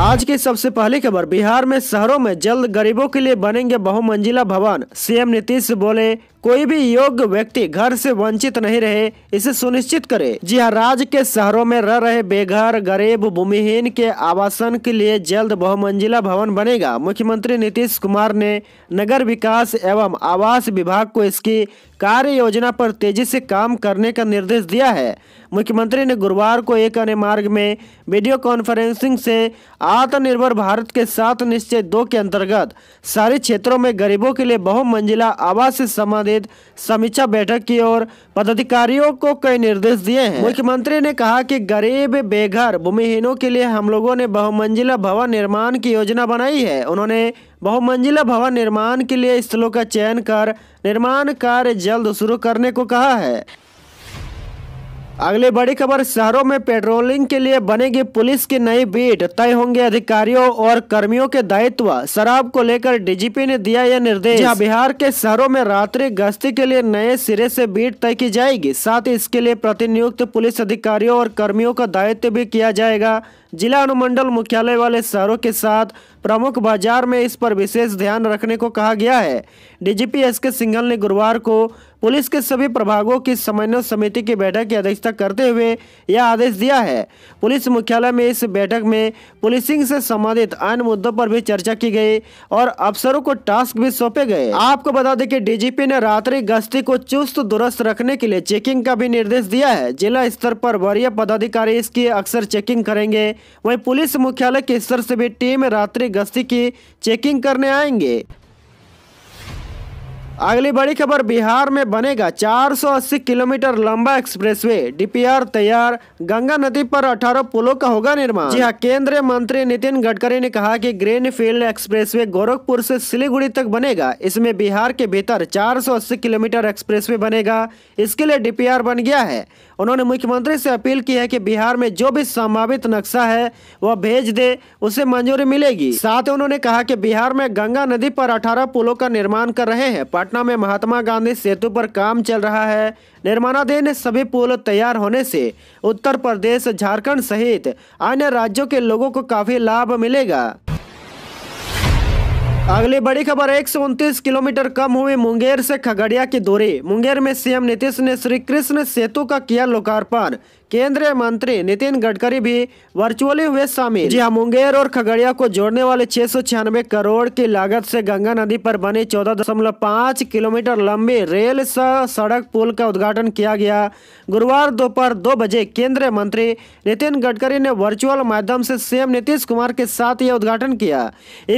आज की सबसे पहली खबर बिहार में शहरों में जल्द गरीबों के लिए बनेंगे बहुमंजिला भवन सीएम नीतीश बोले कोई भी योग्य व्यक्ति घर से वंचित नहीं रहे इसे सुनिश्चित करे जी हाँ राज्य के शहरों में रह रहे बेघर गरीब भूमिहीन के आवासन के लिए जल्द बहुमंजिला भवन बनेगा मुख्यमंत्री नीतीश कुमार ने नगर विकास एवं आवास विभाग को इसकी कार्य योजना पर तेजी से काम करने का निर्देश दिया है मुख्यमंत्री ने गुरुवार को एक अन्य मार्ग में वीडियो कॉन्फ्रेंसिंग से आत्मनिर्भर भारत के साथ निश्चय दो के अंतर्गत सारे क्षेत्रों में गरीबों के लिए बहुमंजिला आवास से संबंधित समीक्षा बैठक की और पदाधिकारियों को कई निर्देश दिए हैं मुख्यमंत्री ने कहा कि गरीब बेघर भूमिहीनों के लिए हम लोगों ने बहुमंजिला भवन निर्माण की योजना बनाई है उन्होंने बहुमंजिला भवन निर्माण के लिए स्थलों का चयन कर निर्माण कार्य जल्द शुरू करने को कहा है अगली बड़ी खबर शहरों में पेट्रोलिंग के लिए बनेगी पुलिस की नई बीट तय होंगे अधिकारियों और कर्मियों के दायित्व शराब को लेकर डीजीपी ने दिया यह निर्देश हाँ, बिहार के शहरों में रात्रि गश्ती के लिए नए सिरे से बीट तय की जाएगी साथ ही इसके लिए प्रतिनियुक्त पुलिस अधिकारियों और कर्मियों का दायित्व भी किया जाएगा जिला अनुमंडल मुख्यालय वाले शहरों के साथ प्रमुख बाजार में इस पर विशेष ध्यान रखने को कहा गया है डीजीपी एस के सिंघल ने गुरुवार को पुलिस के सभी प्रभागों की समन्वय समिति की बैठक की अध्यक्षता करते हुए यह आदेश दिया है पुलिस मुख्यालय में इस बैठक में पुलिसिंग से संबंधित अन्य मुद्दों पर भी चर्चा की गई और अफसरों को टास्क भी सौंपे गए आपको बता दें कि डीजीपी ने रात्रि गश्ती को चुस्त दुरुस्त रखने के लिए चेकिंग का भी निर्देश दिया है जिला स्तर पर वरीय पदाधिकारी इसकी अक्सर चेकिंग करेंगे वहीं पुलिस मुख्यालय के स्तर से भी टीम रात्रि गश्ती की चेकिंग करने आएंगे अगली बड़ी खबर बिहार में बनेगा 480 किलोमीटर लंबा एक्सप्रेसवे डीपीआर तैयार गंगा नदी पर 18 पुलों का होगा निर्माण जी हाँ केंद्रीय मंत्री नितिन गडकरी ने कहा कि फील्ड एक्सप्रेसवे गोरखपुर से सिलीगुड़ी तक बनेगा इसमें बिहार के भीतर 480 किलोमीटर एक्सप्रेसवे बनेगा इसके लिए डीपीआर बन गया है उन्होंने मुख्यमंत्री से अपील की है की बिहार में जो भी संभावित नक्शा है वह भेज दे उसे मंजूरी मिलेगी साथ ही उन्होंने कहा की बिहार में गंगा नदी पर अठारह पुलों का निर्माण कर रहे हैं पटना में महात्मा गांधी सेतु पर काम चल रहा है निर्माणाधीन सभी पुल तैयार होने से उत्तर प्रदेश झारखंड सहित अन्य राज्यों के लोगों को काफी लाभ मिलेगा अगली बड़ी खबर एक किलोमीटर कम हुई मुंगेर से खगड़िया की दूरी मुंगेर में सीएम नीतीश ने श्री कृष्ण सेतु का किया लोकार्पण केंद्रीय मंत्री नितिन गडकरी भी वर्चुअली हुए शामिल जी हाँ मुंगेर और खगड़िया को जोड़ने वाले छह करोड़ की लागत से गंगा नदी पर बने 14.5 किलोमीटर लंबी रेल सड़क पुल का उद्घाटन किया गया गुरुवार दोपहर दो बजे केंद्रीय मंत्री नितिन गडकरी ने वर्चुअल माध्यम से सीएम नीतीश कुमार के साथ यह उद्घाटन किया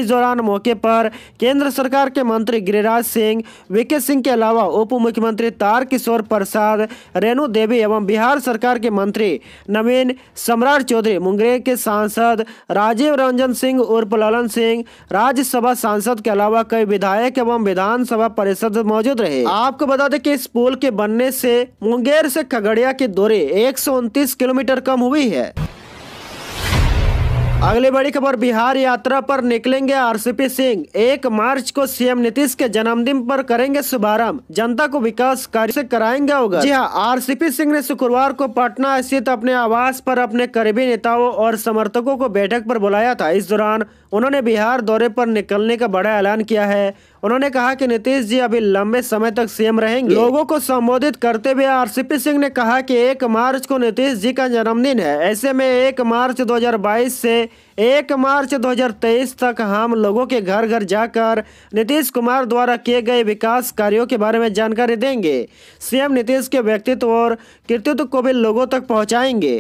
इस दौरान मौके पर केंद्र सरकार के मंत्री गिरिराज सिंह वीके सिंह के अलावा उप मुख्यमंत्री तार प्रसाद रेणु देवी एवं बिहार सरकार के मंत्री नवीन सम्राट चौधरी मुंगेर के सांसद राजीव रंजन सिंह उर्फ ललन सिंह राज्यसभा सांसद के अलावा कई विधायक एवं विधानसभा परिषद मौजूद रहे आपको बता दें कि इस पुल के बनने से मुंगेर से खगड़िया की दूरी एक किलोमीटर कम हुई है अगली बड़ी खबर बिहार यात्रा पर निकलेंगे आरसीपी सिंह एक मार्च को सीएम नीतीश के जन्मदिन पर करेंगे शुभारंभ जनता को विकास कार्य से कराएंगे होगा जी हाँ आरसीपी सिंह ने शुक्रवार को पटना स्थित अपने आवास पर अपने करीबी नेताओं और समर्थकों को बैठक पर बुलाया था इस दौरान उन्होंने बिहार दौरे पर निकलने का बड़ा ऐलान किया है उन्होंने कहा कि नीतीश जी अभी लंबे समय तक सीएम रहेंगे लोगों को संबोधित करते हुए आरसीपी सिंह ने कहा कि एक मार्च को नीतीश जी का जन्मदिन है ऐसे में एक मार्च 2022 से एक मार्च 2023 तक हम लोगों के घर घर जाकर नीतीश कुमार द्वारा किए गए विकास कार्यों के बारे में जानकारी देंगे सीएम नीतीश के व्यक्तित्व और कृतित्व को भी लोगों तक पहुंचाएंगे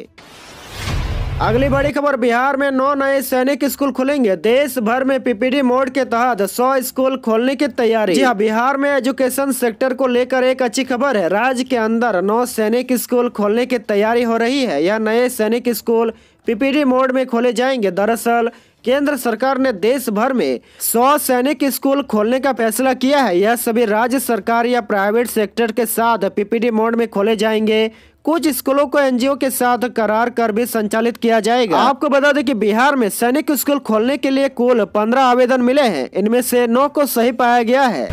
अगली बड़ी खबर बिहार में नौ नए सैनिक स्कूल खुलेंगे देश भर में पीपीडी मोड के तहत 100 स्कूल खोलने की तैयारी जी हाँ बिहार में एजुकेशन सेक्टर को लेकर एक अच्छी खबर है राज्य के अंदर नौ सैनिक स्कूल खोलने की तैयारी हो रही है यह नए सैनिक स्कूल पीपीडी मोड में खोले जाएंगे दरअसल केंद्र सरकार ने देश भर में सौ सैनिक स्कूल खोलने का फैसला किया है यह सभी राज्य सरकार या प्राइवेट सेक्टर के साथ पीपीडी मोड में खोले जाएंगे कुछ स्कूलों को एनजीओ के साथ करार कर भी संचालित किया जाएगा आपको बता दें कि बिहार में सैनिक स्कूल खोलने के लिए कुल पंद्रह आवेदन मिले हैं इनमें से नौ को सही पाया गया है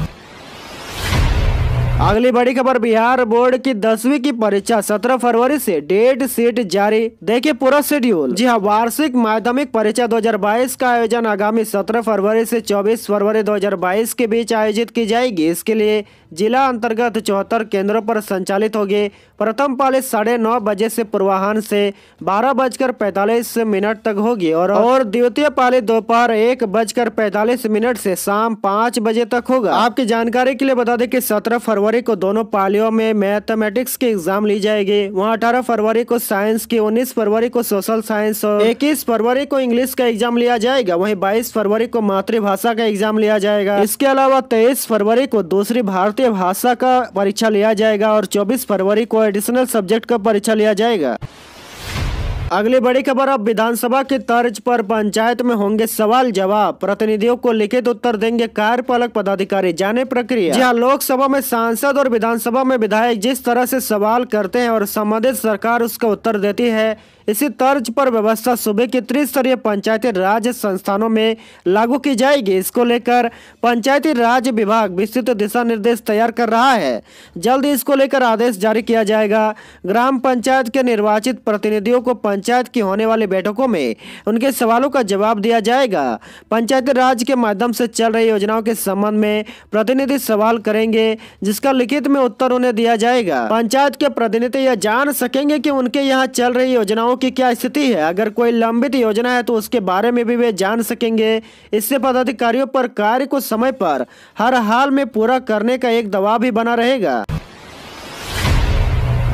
अगली बड़ी खबर बिहार बोर्ड की दसवीं की परीक्षा सत्रह फरवरी से डेट सीट जारी देखिए पूरा शेड्यूल जी हाँ वार्षिक माध्यमिक परीक्षा 2022 का आयोजन आगामी सत्रह फरवरी से 24 फरवरी 2022 के बीच आयोजित की जाएगी इसके लिए जिला अंतर्गत चौहत्तर केंद्रों पर संचालित होगी प्रथम पाली साढ़े नौ बजे से पूर्वाहन से बारह बजकर पैंतालीस मिनट तक होगी और और द्वितीय पाली दोपहर एक बजकर पैंतालीस मिनट से शाम पाँच बजे तक होगा आपकी जानकारी के लिए बता दें कि सत्रह फरवरी को दोनों पालियों में मैथमेटिक्स की एग्जाम ली जाएगी वहाँ अठारह फरवरी को साइंस की उन्नीस फरवरी को सोशल साइंस और इक्कीस फरवरी को इंग्लिश का एग्जाम लिया जाएगा वही बाईस फरवरी को मातृभाषा का एग्जाम लिया जाएगा इसके अलावा तेईस फरवरी को दूसरी भारतीय भारतीय भाषा का परीक्षा लिया जाएगा और 24 फरवरी को एडिशनल सब्जेक्ट का परीक्षा लिया जाएगा अगली बड़ी खबर अब विधानसभा की तर्ज पर पंचायत में होंगे सवाल जवाब प्रतिनिधियों को लिखित उत्तर देंगे कार्यपालक पदाधिकारी जाने प्रक्रिया जहाँ लोकसभा में सांसद और विधानसभा में विधायक जिस तरह से सवाल करते हैं और संबंधित सरकार उसका उत्तर देती है इसी तर्ज पर व्यवस्था सुबह की त्रिस्तरीय पंचायती राज संस्थानों में लागू की जाएगी इसको लेकर पंचायती राज विभाग विस्तृत दिशा निर्देश तैयार कर रहा है जल्द इसको लेकर आदेश जारी किया जाएगा ग्राम पंचायत के निर्वाचित प्रतिनिधियों को पंचायत की होने वाली बैठकों में उनके सवालों का जवाब दिया जाएगा पंचायत राज के माध्यम से चल रही योजनाओं के संबंध में प्रतिनिधि सवाल करेंगे जिसका लिखित में उत्तर उन्हें दिया जाएगा पंचायत के प्रतिनिधि यह जान सकेंगे कि उनके यहाँ चल रही योजनाओं की क्या स्थिति है अगर कोई लंबित योजना है तो उसके बारे में भी वे जान सकेंगे इससे पदाधिकारियों पर कार्य को समय पर हर हाल में पूरा करने का एक दबाव भी बना रहेगा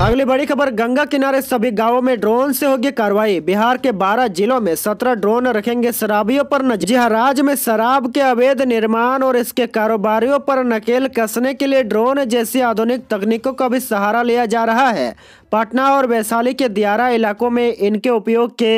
अगली बड़ी खबर गंगा किनारे सभी गांवों में ड्रोन से होगी कार्रवाई बिहार के 12 जिलों में 17 ड्रोन रखेंगे शराबियों पर नजर जी राज्य में शराब के अवैध निर्माण और इसके कारोबारियों पर नकेल कसने के लिए ड्रोन जैसी आधुनिक तकनीकों का भी सहारा लिया जा रहा है पटना और वैशाली के दियारा इलाकों में इनके उपयोग के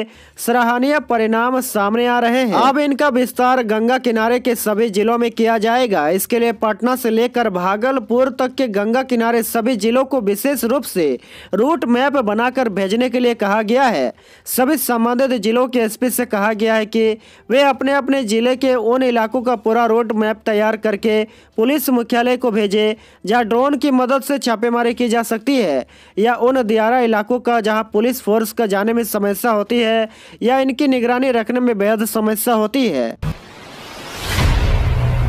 सराहनीय परिणाम सामने आ रहे हैं अब इनका विस्तार गंगा किनारे के सभी जिलों में किया जाएगा इसके लिए पटना से लेकर भागलपुर तक के गंगा किनारे सभी जिलों को विशेष रूप से रूट मैप बनाकर भेजने के लिए कहा गया है सभी संबंधित जिलों के एस से कहा गया है कि वे अपने अपने जिले के उन इलाकों का पूरा रूट मैप तैयार करके पुलिस मुख्यालय को भेजे जहाँ ड्रोन की मदद से छापेमारी की जा सकती है या उन संपूर्ण दियारा इलाकों का जहां पुलिस फोर्स का जाने में समस्या होती है या इनकी निगरानी रखने में बेहद समस्या होती है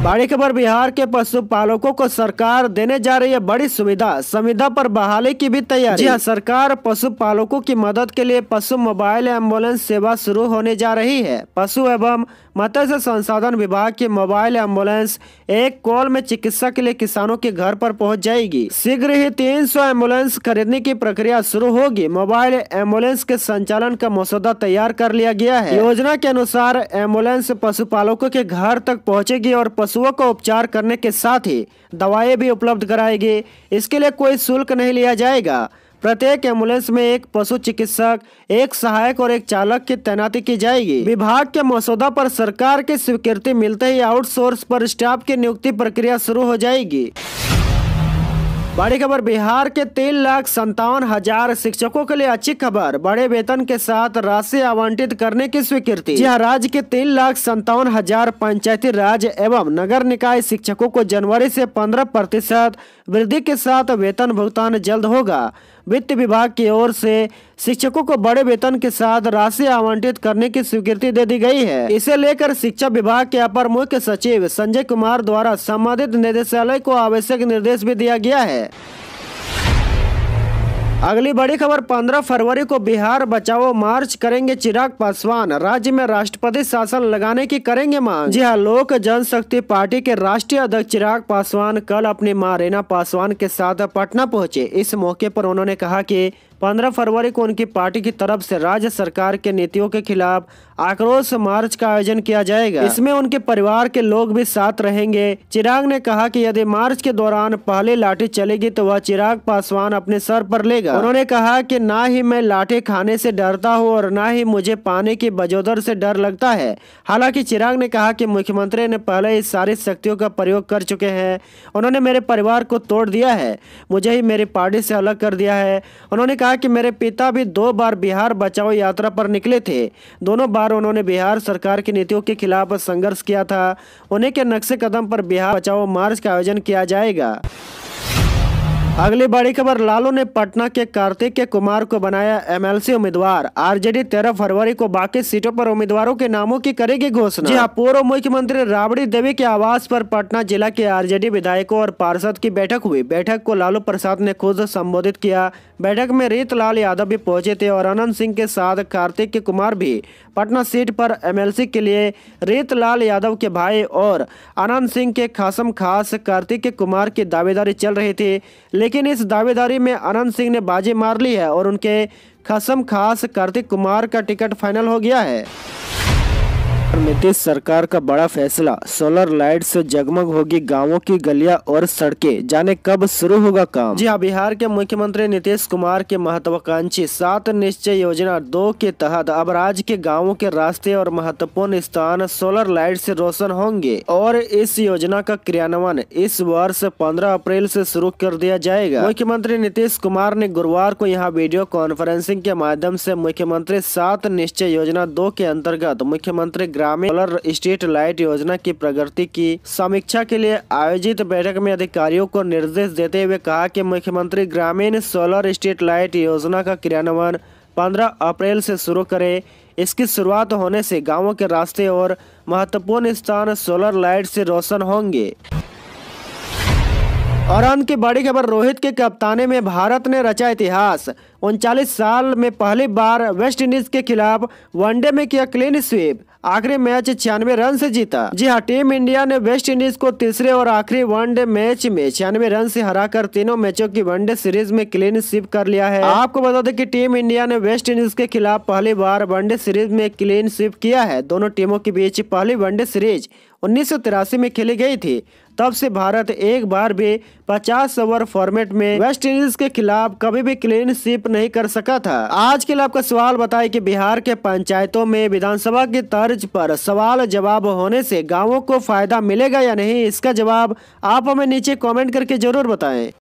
बड़ी खबर बिहार के पशुपालकों को सरकार देने जा रही है बड़ी सुविधा संविधा पर बहाली की भी तैयारी जी हाँ, सरकार पशुपालकों की मदद के लिए पशु मोबाइल एम्बुलेंस सेवा शुरू होने जा रही है पशु एवं मत्स्य संसाधन विभाग की मोबाइल एम्बुलेंस एक कॉल में चिकित्सा के लिए किसानों के घर पर पहुंच जाएगी शीघ्र ही 300 एम्बुलेंस खरीदने की प्रक्रिया शुरू होगी मोबाइल एम्बुलेंस के संचालन का मसौदा तैयार कर लिया गया है योजना के अनुसार एम्बुलेंस पशुपालकों के घर तक पहुँचेगी और पशुओं को उपचार करने के साथ ही दवाएं भी उपलब्ध कराएगी इसके लिए कोई शुल्क नहीं लिया जाएगा प्रत्येक एम्बुलेंस में एक पशु चिकित्सक एक सहायक और एक चालक की तैनाती की जाएगी विभाग के मसौदा पर सरकार की स्वीकृति मिलते ही आउटसोर्स पर स्टाफ की नियुक्ति प्रक्रिया शुरू हो जाएगी बड़ी खबर बिहार के तीन लाख संतावन हजार शिक्षकों के लिए अच्छी खबर बड़े वेतन के साथ राशि आवंटित करने की स्वीकृति यहाँ राज्य के तीन लाख संतावन हजार पंचायती राज एवं नगर निकाय शिक्षकों को जनवरी से पंद्रह प्रतिशत वृद्धि के साथ वेतन भुगतान जल्द होगा वित्त विभाग की ओर से शिक्षकों को बड़े वेतन के साथ राशि आवंटित करने की स्वीकृति दे दी गई है इसे लेकर शिक्षा विभाग के अपर मुख्य सचिव संजय कुमार द्वारा संबंधित निदेशालय को आवश्यक निर्देश भी दिया गया है अगली बड़ी खबर 15 फरवरी को बिहार बचाओ मार्च करेंगे चिराग पासवान राज्य में राष्ट्रपति शासन लगाने की करेंगे मांग जी हाँ लोक जनशक्ति पार्टी के राष्ट्रीय अध्यक्ष चिराग पासवान कल अपनी माँ रेना पासवान के साथ पटना पहुंचे इस मौके पर उन्होंने कहा कि 15 फरवरी को उनकी पार्टी की तरफ से राज्य सरकार के नीतियों के खिलाफ आक्रोश मार्च का आयोजन किया जाएगा इसमें उनके परिवार के लोग भी साथ रहेंगे चिराग ने कहा कि यदि मार्च के दौरान पहले लाठी चलेगी तो वह चिराग पासवान अपने सर पर लेगा उन्होंने कहा कि ना ही मैं लाठी खाने से डरता हूँ और ना ही मुझे पानी की बजोदर से डर लगता है हालांकि चिराग ने कहा की मुख्यमंत्री ने पहले इस सारी शक्तियों का प्रयोग कर चुके हैं उन्होंने मेरे परिवार को तोड़ दिया है मुझे ही मेरी पार्टी से अलग कर दिया है उन्होंने कहा कहा कि मेरे पिता भी दो बार बिहार बचाओ यात्रा पर निकले थे दोनों बार उन्होंने बिहार सरकार की नीतियों के खिलाफ संघर्ष किया था उन्हें के नक्शे कदम पर बिहार बचाओ मार्च का आयोजन किया जाएगा अगली बड़ी खबर लालू ने पटना के कार्तिक के कुमार को बनाया एमएलसी उम्मीदवार आरजेडी 13 फरवरी को बाकी सीटों पर उम्मीदवारों के नामों की करेगी घोषणा जी हाँ पूर्व मुख्यमंत्री राबड़ी देवी के आवास पर पटना जिला के आरजेडी विधायकों और पार्षद की बैठक हुई बैठक को लालू प्रसाद ने खुद संबोधित किया बैठक में रीत यादव भी पहुंचे थे और अनंत सिंह के साथ कार्तिक कुमार भी पटना सीट पर एमएलसी के लिए रेतलाल यादव के भाई और आनंद सिंह के खासम खास कार्तिक कुमार की दावेदारी चल रही थी लेकिन इस दावेदारी में आनंद सिंह ने बाजी मार ली है और उनके खसम खास कार्तिक कुमार का टिकट फाइनल हो गया है नीतीश सरकार का बड़ा फैसला सोलर लाइट से जगमग होगी गांवों की गलियां और सड़कें जाने कब शुरू होगा काम जी हाँ बिहार के मुख्यमंत्री नीतीश कुमार के महत्वाकांक्षी सात निश्चय योजना दो के तहत अब राज्य के गांवों के रास्ते और महत्वपूर्ण स्थान सोलर लाइट से रोशन होंगे और इस योजना का क्रियान्वयन इस वर्ष पंद्रह अप्रैल ऐसी शुरू कर दिया जाएगा मुख्यमंत्री नीतीश कुमार ने गुरुवार को यहाँ वीडियो कॉन्फ्रेंसिंग के माध्यम ऐसी मुख्यमंत्री सात निश्चय योजना दो के अंतर्गत मुख्यमंत्री ग्रामीण सोलर स्ट्रीट लाइट योजना की प्रगति की समीक्षा के लिए आयोजित बैठक में अधिकारियों को निर्देश देते हुए कहा कि मुख्यमंत्री ग्रामीण सोलर स्ट्रीट लाइट योजना का क्रियान्वयन 15 अप्रैल से शुरू करें इसकी शुरुआत होने से गाँवों के रास्ते और महत्वपूर्ण स्थान सोलर लाइट से रोशन होंगे और अंत की बड़ी खबर रोहित के कप्ताने में भारत ने रचा इतिहास उनचालीस साल में पहली बार वेस्टइंडीज के खिलाफ वनडे में किया क्लीन स्वीप आखिरी मैच छियानवे रन से जीता जी हाँ टीम इंडिया ने वेस्ट इंडीज को तीसरे और आखिरी वनडे मैच में छियानवे रन से हराकर तीनों मैचों की वनडे सीरीज में क्लीन स्वीप कर लिया है आपको बता दें कि टीम इंडिया ने वेस्ट इंडीज के खिलाफ पहली बार वनडे सीरीज में क्लीन स्वीप किया है दोनों टीमों के बीच पहली वनडे सीरीज उन्नीस में खेले गए थे तब से भारत एक बार भी 50 ओवर फॉर्मेट में वेस्ट इंडीज के खिलाफ कभी भी क्लीन स्वीप नहीं कर सका था आज के लिए आपका सवाल बताए कि बिहार के पंचायतों में विधानसभा के तर्ज पर सवाल जवाब होने से गांवों को फायदा मिलेगा या नहीं इसका जवाब आप हमें नीचे कमेंट करके जरूर बताएं